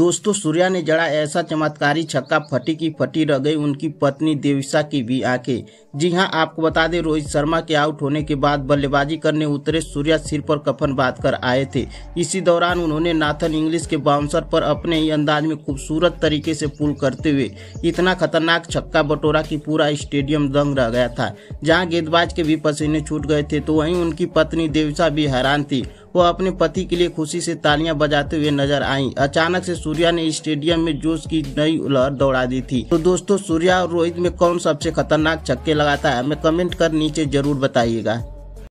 दोस्तों सूर्या ने जड़ा ऐसा चमत्कारी छक्का फटी की फटी रह गई उनकी पत्नी देविशा की भी आंखें जी हां आपको बता दें रोहित शर्मा के आउट होने के बाद बल्लेबाजी करने उतरे सूर्या सिर पर कफन बांध कर आए थे इसी दौरान उन्होंने नाथन इंग्लिश के बाउंसर पर अपने ही अंदाज में खूबसूरत तरीके से पुल करते हुए इतना खतरनाक छक्का बटोरा की पूरा स्टेडियम दंग रह गया था जहाँ गेंदबाज के भी पसीने छूट गए थे तो वहीं उनकी पत्नी देविशा भी हैरान थी वह अपने पति के लिए खुशी से तालियां बजाते हुए नजर आईं। अचानक से सूर्या ने स्टेडियम में जोश की नई उलहर दौड़ा दी थी तो दोस्तों सूर्या और रोहित में कौन सबसे खतरनाक छक्के लगाता है हमें कमेंट कर नीचे जरूर बताइएगा